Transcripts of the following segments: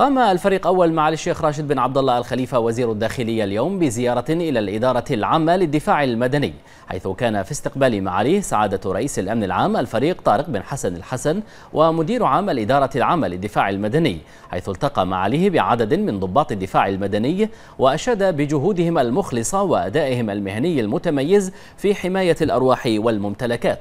قام الفريق أول معالي الشيخ راشد بن عبد الله الخليفة وزير الداخلية اليوم بزيارة إلى الإدارة العامة للدفاع المدني حيث كان في استقبال معاليه سعادة رئيس الأمن العام الفريق طارق بن حسن الحسن ومدير عام الإدارة العامة للدفاع المدني حيث التقى معاليه بعدد من ضباط الدفاع المدني وأشاد بجهودهم المخلصة وأدائهم المهني المتميز في حماية الأرواح والممتلكات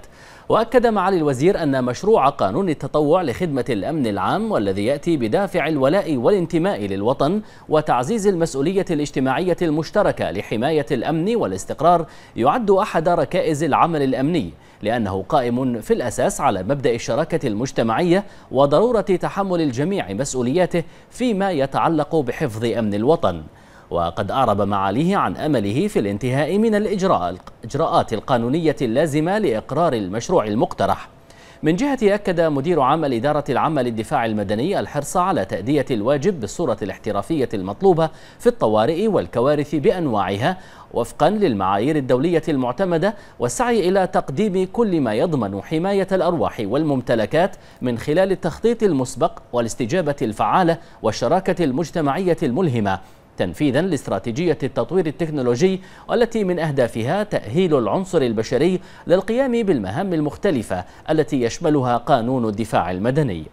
وأكد معالي الوزير أن مشروع قانون التطوع لخدمة الأمن العام والذي يأتي بدافع الولاء والانتماء للوطن وتعزيز المسؤولية الاجتماعية المشتركة لحماية الأمن والاستقرار يعد أحد ركائز العمل الأمني لأنه قائم في الأساس على مبدأ الشراكة المجتمعية وضرورة تحمل الجميع مسؤولياته فيما يتعلق بحفظ أمن الوطن وقد أعرب معاليه عن أمله في الانتهاء من الإجراءات القانونية اللازمة لإقرار المشروع المقترح من جهته أكد مدير عام الإدارة العامة للدفاع المدني الحرص على تأدية الواجب بالصورة الاحترافية المطلوبة في الطوارئ والكوارث بأنواعها وفقا للمعايير الدولية المعتمدة والسعي إلى تقديم كل ما يضمن حماية الأرواح والممتلكات من خلال التخطيط المسبق والاستجابة الفعالة والشراكة المجتمعية الملهمة تنفيذا لاستراتيجية التطوير التكنولوجي والتي من أهدافها تأهيل العنصر البشري للقيام بالمهام المختلفة التي يشملها قانون الدفاع المدني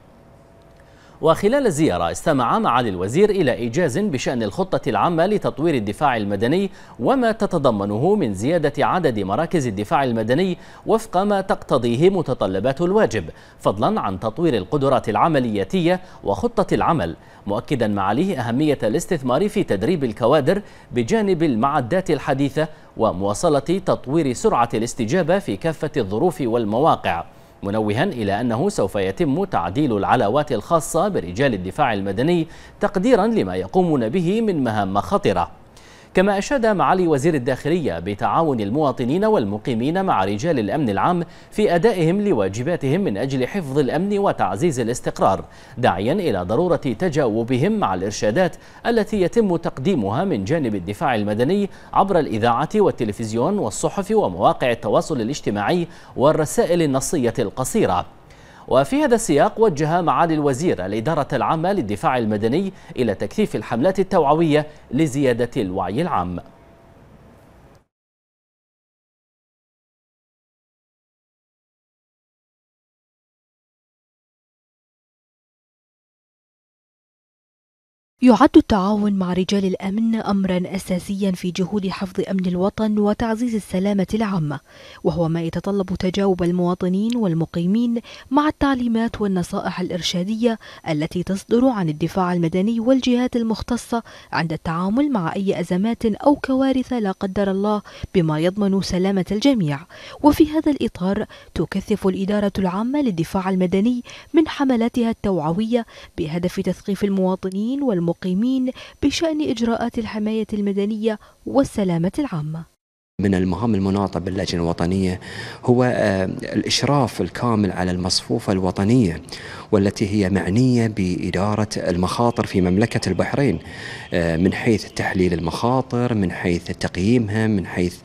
وخلال الزيارة استمع معالي الوزير إلى إيجاز بشأن الخطة العامة لتطوير الدفاع المدني وما تتضمنه من زيادة عدد مراكز الدفاع المدني وفق ما تقتضيه متطلبات الواجب فضلا عن تطوير القدرات العملياتية وخطة العمل مؤكدا معاليه أهمية الاستثمار في تدريب الكوادر بجانب المعدات الحديثة ومواصلة تطوير سرعة الاستجابة في كافة الظروف والمواقع منوها إلى أنه سوف يتم تعديل العلاوات الخاصة برجال الدفاع المدني تقديرا لما يقومون به من مهام خطرة كما أشاد معالي وزير الداخلية بتعاون المواطنين والمقيمين مع رجال الأمن العام في أدائهم لواجباتهم من أجل حفظ الأمن وتعزيز الاستقرار داعيا إلى ضرورة تجاوبهم مع الإرشادات التي يتم تقديمها من جانب الدفاع المدني عبر الإذاعة والتلفزيون والصحف ومواقع التواصل الاجتماعي والرسائل النصية القصيرة وفي هذا السياق وجه معالي الوزير الإدارة العامة للدفاع المدني إلى تكثيف الحملات التوعوية لزيادة الوعي العام يعد التعاون مع رجال الامن امرا اساسيا في جهود حفظ امن الوطن وتعزيز السلامه العامه وهو ما يتطلب تجاوب المواطنين والمقيمين مع التعليمات والنصائح الارشاديه التي تصدر عن الدفاع المدني والجهات المختصه عند التعامل مع اي ازمات او كوارث لا قدر الله بما يضمن سلامه الجميع وفي هذا الاطار تكثف الاداره العامه للدفاع المدني من حملاتها التوعويه بهدف تثقيف المواطنين والمقيمين المقيمين بشأن إجراءات الحماية المدنية والسلامة العامة من المهام المناطة باللجنة الوطنية هو آه، الإشراف الكامل على المصفوفة الوطنية والتي هي معنية بإدارة المخاطر في مملكة البحرين آه، من حيث تحليل المخاطر من حيث تقييمها من حيث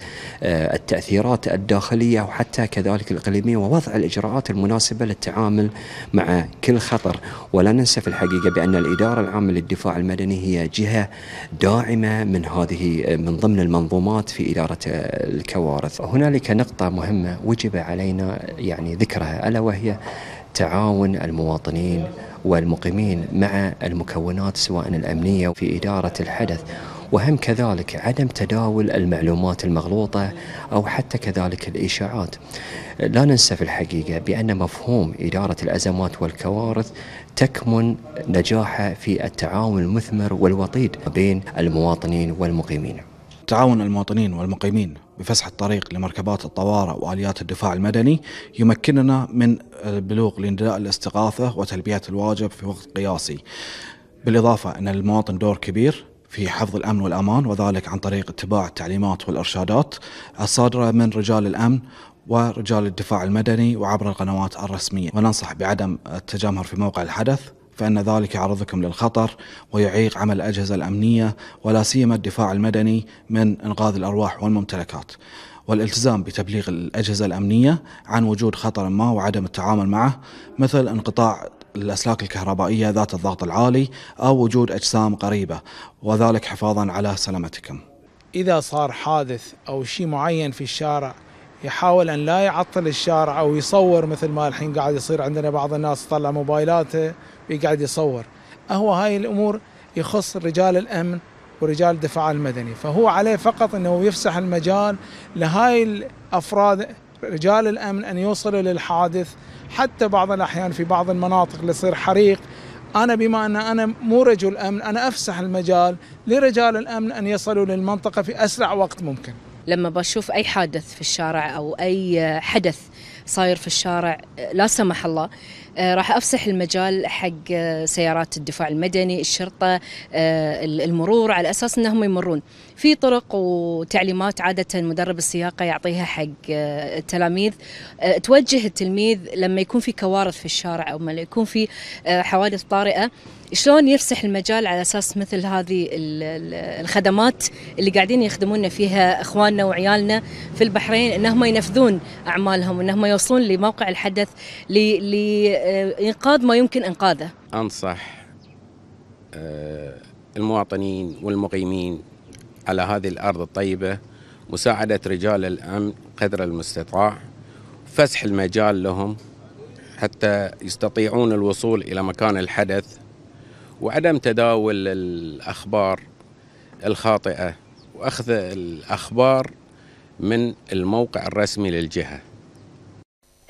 آه، التأثيرات الداخلية وحتى كذلك الإقليمية ووضع الإجراءات المناسبة للتعامل مع كل خطر ولا ننسى في الحقيقة بأن الإدارة العامة للدفاع المدني هي جهة داعمة من هذه من ضمن المنظومات في إدارة الكوارث هنالك نقطة مهمة وجب علينا يعني ذكرها ألا وهي تعاون المواطنين والمقيمين مع المكونات سواء الأمنية في إدارة الحدث وهم كذلك عدم تداول المعلومات المغلوطة أو حتى كذلك الإشاعات لا ننسى في الحقيقة بأن مفهوم إدارة الأزمات والكوارث تكمن نجاحه في التعاون المثمر والوطيد بين المواطنين والمقيمين تعاون المواطنين والمقيمين بفسح الطريق لمركبات الطوارئ واليات الدفاع المدني يمكننا من البلوغ آه، لنداء الاستغاثه وتلبيه الواجب في وقت قياسي. بالاضافه ان المواطن دور كبير في حفظ الامن والامان وذلك عن طريق اتباع التعليمات والارشادات الصادره من رجال الامن ورجال الدفاع المدني وعبر القنوات الرسميه وننصح بعدم التجمهر في موقع الحدث فإن ذلك يعرضكم للخطر ويعيق عمل الأجهزة الأمنية ولا سيما الدفاع المدني من إنقاذ الأرواح والممتلكات والالتزام بتبليغ الأجهزة الأمنية عن وجود خطر ما وعدم التعامل معه مثل انقطاع الأسلاك الكهربائية ذات الضغط العالي أو وجود أجسام قريبة وذلك حفاظا على سلامتكم إذا صار حادث أو شيء معين في الشارع يحاول ان لا يعطل الشارع او يصور مثل ما الحين قاعد يصير عندنا بعض الناس طلع موبايلاته ويقعد يصور هو هاي الامور يخص رجال الامن ورجال الدفاع المدني فهو عليه فقط انه يفسح المجال لهاي الافراد رجال الامن ان يوصلوا للحادث حتى بعض الاحيان في بعض المناطق اللي يصير حريق انا بما ان انا مو رجل امن انا افسح المجال لرجال الامن ان يصلوا للمنطقه في اسرع وقت ممكن لما بشوف أي حادث في الشارع أو أي حدث صاير في الشارع لا سمح الله آه، راح افسح المجال حق آه، سيارات الدفاع المدني، الشرطه، آه، المرور على اساس انهم يمرون. في طرق وتعليمات عاده مدرب السياقه يعطيها حق التلاميذ توجه التلميذ لما يكون في كوارث في الشارع او لما يكون في حوادث طارئه شلون يفسح المجال على اساس مثل هذه الخدمات اللي قاعدين يخدمونا فيها اخواننا وعيالنا في البحرين انهم ينفذون اعمالهم وانهم يوصلون لموقع الحدث لانقاذ ما يمكن انقاذه. انصح آه، المواطنين والمقيمين على هذه الارض الطيبه مساعده رجال الامن قدر المستطاع فسح المجال لهم حتى يستطيعون الوصول الى مكان الحدث وعدم تداول الأخبار الخاطئة وأخذ الأخبار من الموقع الرسمي للجهة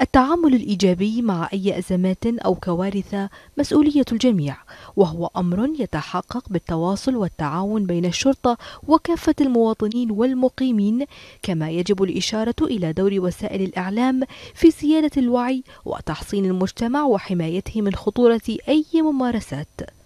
التعامل الإيجابي مع أي أزمات أو كوارث مسؤولية الجميع وهو أمر يتحقق بالتواصل والتعاون بين الشرطة وكافة المواطنين والمقيمين كما يجب الإشارة إلى دور وسائل الإعلام في زيادة الوعي وتحصين المجتمع وحمايته من خطورة أي ممارسات